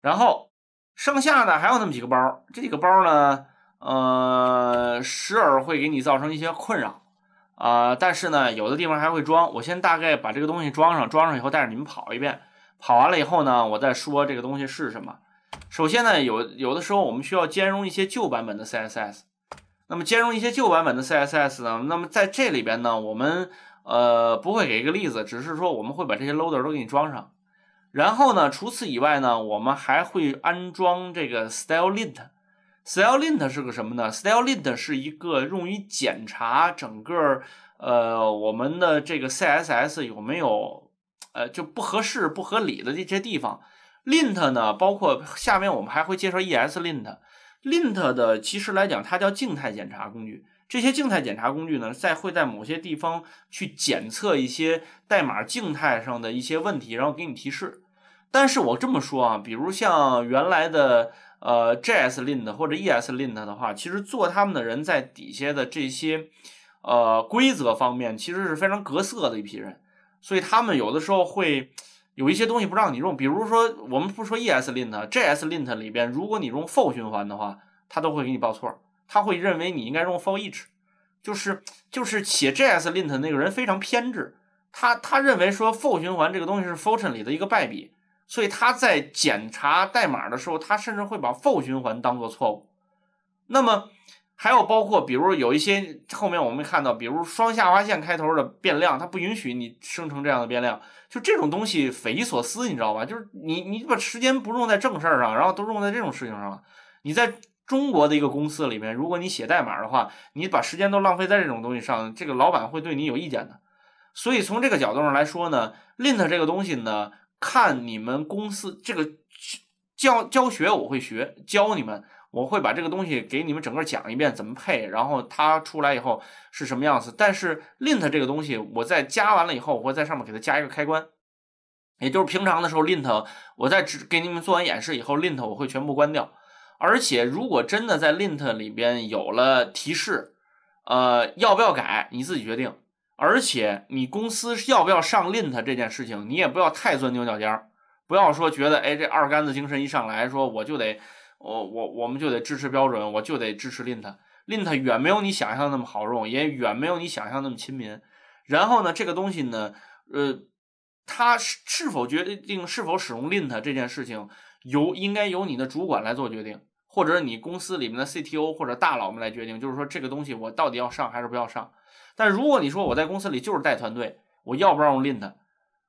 然后剩下的还有那么几个包，这几个包呢，呃，时而会给你造成一些困扰，啊，但是呢，有的地方还会装。我先大概把这个东西装上，装上以后带着你们跑一遍，跑完了以后呢，我再说这个东西是什么。首先呢，有有的时候我们需要兼容一些旧版本的 CSS，那么兼容一些旧版本的 CSS 呢，那么在这里边呢，我们呃不会给一个例子，只是说我们会把这些 loader 都给你装上。然后呢？除此以外呢，我们还会安装这个 Stylelint。Stylelint 是个什么呢？Stylelint 是一个用于检查整个呃我们的这个 CSS 有没有呃就不合适、不合理的这些地方。Lint 呢，包括下面我们还会介绍 ESLint。Lint 的其实来讲，它叫静态检查工具。这些静态检查工具呢，在会在某些地方去检测一些代码静态上的一些问题，然后给你提示。但是我这么说啊，比如像原来的呃，JS lint 或者 ES lint 的话，其实做他们的人在底下的这些呃规则方面，其实是非常格色的一批人，所以他们有的时候会有一些东西不让你用。比如说，我们不说 ES lint，JS lint 里边，如果你用 for 循环的话，它都会给你报错。他会认为你应该用 for each，就是就是写 JS lint 那个人非常偏执，他他认为说 for 循环这个东西是 fortune 里的一个败笔，所以他在检查代码的时候，他甚至会把 for 循环当做错误。那么还有包括比如有一些后面我们看到，比如双下划线开头的变量，它不允许你生成这样的变量，就这种东西匪夷所思，你知道吧？就是你你把时间不用在正事儿上，然后都用在这种事情上了，你在。中国的一个公司里面，如果你写代码的话，你把时间都浪费在这种东西上，这个老板会对你有意见的。所以从这个角度上来说呢，lint 这个东西呢，看你们公司这个教教学我会学，教你们我会把这个东西给你们整个讲一遍怎么配，然后它出来以后是什么样子。但是 lint 这个东西我在加完了以后，我会在上面给它加一个开关，也就是平常的时候 lint，我在只给你们做完演示以后 lint 我会全部关掉。而且，如果真的在 lint 里边有了提示，呃，要不要改你自己决定。而且，你公司要不要上 lint 这件事情，你也不要太钻牛角尖儿，不要说觉得，哎，这二杆子精神一上来说，我就得，我我我们就得支持标准，我就得支持 lint。lint 远没有你想象那么好用，也远没有你想象那么亲民。然后呢，这个东西呢，呃，它是否决定是否使用 lint 这件事情，由应该由你的主管来做决定。或者你公司里面的 CTO 或者大佬们来决定，就是说这个东西我到底要上还是不要上。但如果你说我在公司里就是带团队，我要不让用 Lint，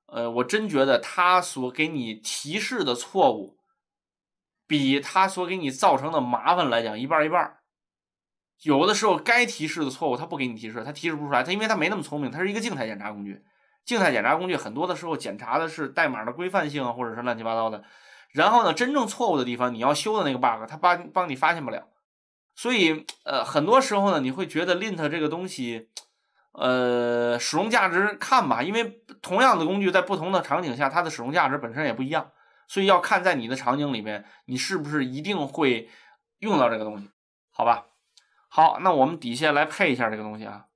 呃，我真觉得他所给你提示的错误，比他所给你造成的麻烦来讲一半儿一半儿。有的时候该提示的错误他不给你提示，他提示不出来，他因为他没那么聪明，他是一个静态检查工具。静态检查工具很多的时候检查的是代码的规范性啊，或者是乱七八糟的。然后呢，真正错误的地方，你要修的那个 bug，它帮帮你发现不了，所以呃，很多时候呢，你会觉得 lint 这个东西，呃，使用价值看吧，因为同样的工具在不同的场景下，它的使用价值本身也不一样，所以要看在你的场景里面，你是不是一定会用到这个东西，好吧？好，那我们底下来配一下这个东西啊，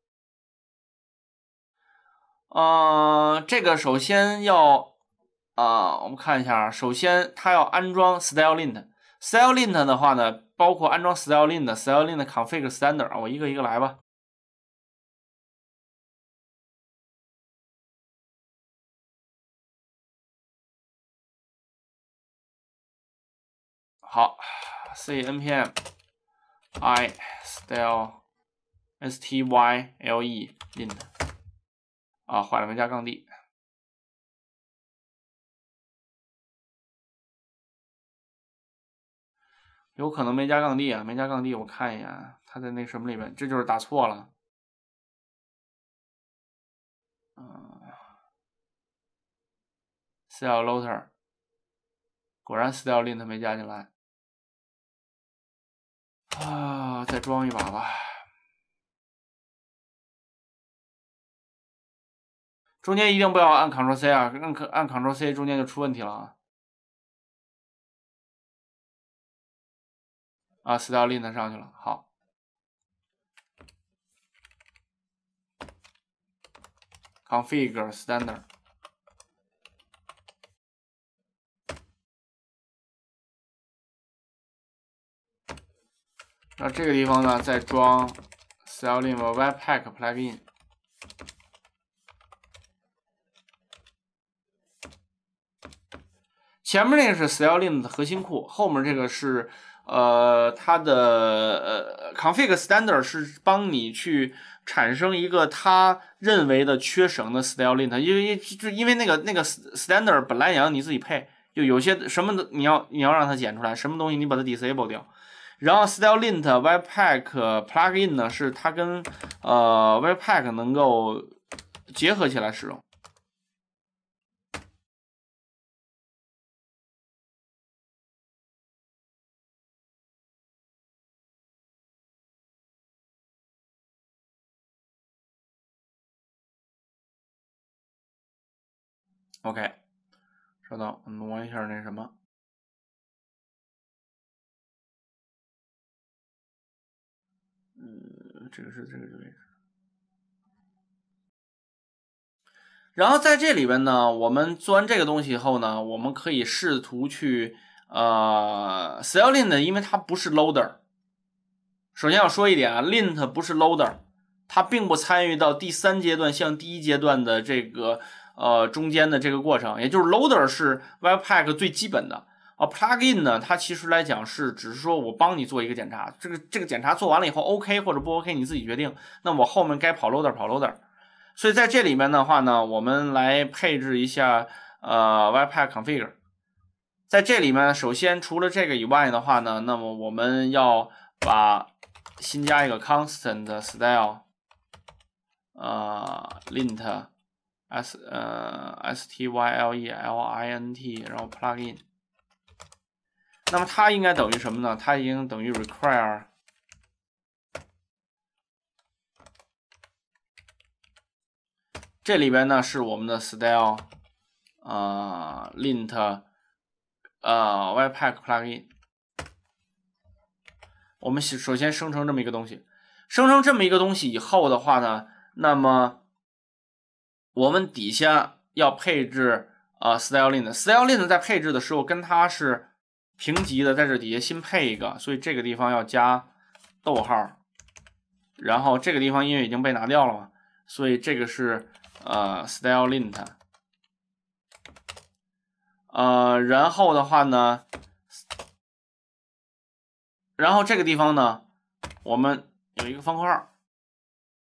嗯，这个首先要。啊，我们看一下啊。首先，它要安装 stylelint。stylelint 的话呢，包括安装 stylelint、stylelint config standard 啊，我一个一个来吧。好，c n p m i style s t y l e lint 啊，换了，个加杠 d。有可能没加杠 D，啊，没加杠 D，我看一眼，他在那什么里边，这就是打错了。嗯，sell loter，果然 s t l l i n t 没加进来。啊，再装一把吧。中间一定不要按 c t r l C 啊，按按 c t r l C 中间就出问题了啊。啊，Stylint 上去了，好。config standard。那这个地方呢，再装 Stylint Webpack Plugin。前面那个是 Stylint 的核心库，后面这个是。呃，它的呃，config standard 是帮你去产生一个他认为的缺省的 stylelint，因为就因为那个那个 standard 本来也要你自己配，就有些什么的你要你要让它检出来，什么东西你把它 disable 掉，然后 stylelint webpack plugin 呢是它跟呃 webpack 能够结合起来使用。OK，稍等，挪一下那什么，嗯，这个是这个位置。然后在这里边呢，我们做完这个东西以后呢，我们可以试图去呃 s e l i n t 因为它不是 loader。首先要说一点啊，Lint 不是 loader，它并不参与到第三阶段，像第一阶段的这个。呃，中间的这个过程，也就是 loader 是 Webpack 最基本的。啊，plugin 呢，它其实来讲是，只是说我帮你做一个检查，这个这个检查做完了以后，OK 或者不 OK，你自己决定。那我后面该跑 loader 跑 loader。所以在这里面的话呢，我们来配置一下呃 Webpack config。在这里面，首先除了这个以外的话呢，那么我们要把新加一个 constant style 呃 lint。s 呃，s t y l e l i n t，然后 plugin，那么它应该等于什么呢？它应经等于 require，这里边呢是我们的 style，啊 lint，啊 webpack plugin，我们首先生成这么一个东西，生成这么一个东西以后的话呢，那么。我们底下要配置啊 s t y l e i n t s t y l e i n t 在配置的时候跟它是平级的，在这底下新配一个，所以这个地方要加逗号。然后这个地方因为已经被拿掉了嘛，所以这个是呃，stylelint。呃，然后的话呢，然后这个地方呢，我们有一个方括号。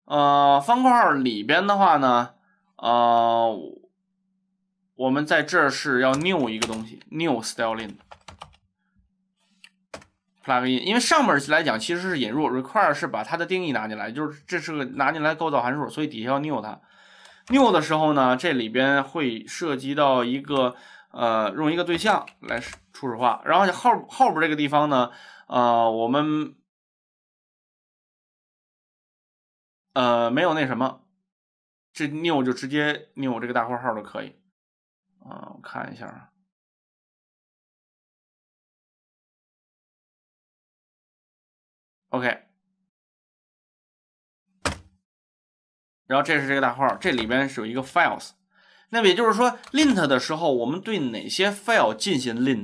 呃，方括号里边的话呢。啊，我们在这是要 new 一个东西，new styling plugin，因为上面来讲其实是引入，require 是把它的定义拿进来，就是这是个拿进来构造函数，所以底下要 new 它。new 的时候呢，这里边会涉及到一个呃，用一个对象来初始化，然后后后边这个地方呢，呃，我们呃没有那什么。这 new 就直接 new 这个大括号都可以，啊，我看一下啊，OK，然后这是这个大括号，这里边是有一个 files，那么也就是说 lint 的时候，我们对哪些 file 进行 lint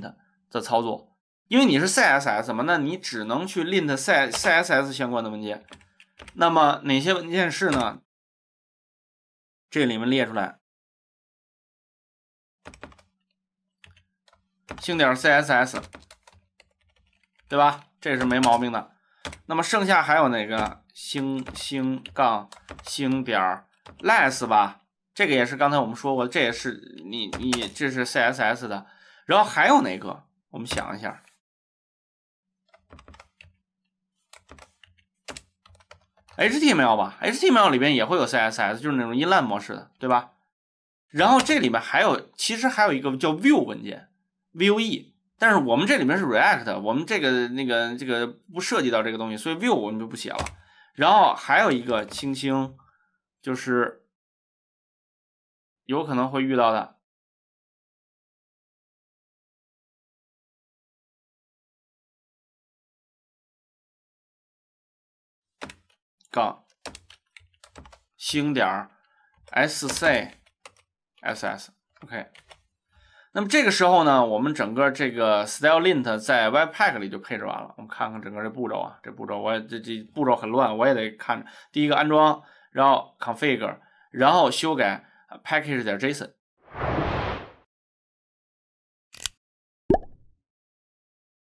的操作？因为你是 CSS 嘛，那你只能去 lint C C S S 相关的文件，那么哪些文件是呢？这里面列出来，星点儿 CSS，对吧？这是没毛病的。那么剩下还有哪个？星星杠星点儿 less 吧，这个也是刚才我们说过，这也是你你这是 CSS 的。然后还有哪个？我们想一下。HTML 吧，HTML 里边也会有 CSS，就是那种一 n 模式的，对吧？然后这里面还有，其实还有一个叫 View 文件，Vue，但是我们这里面是 React，我们这个那个这个不涉及到这个东西，所以 View 我们就不写了。然后还有一个轻轻，就是有可能会遇到的。杠星点儿 scss，OK。那么这个时候呢，我们整个这个 stylelint 在 webpack 里就配置完了。我们看看整个这步骤啊，这步骤我也这这步骤很乱，我也得看。第一个安装，然后 configure，然后修改 package.json 点。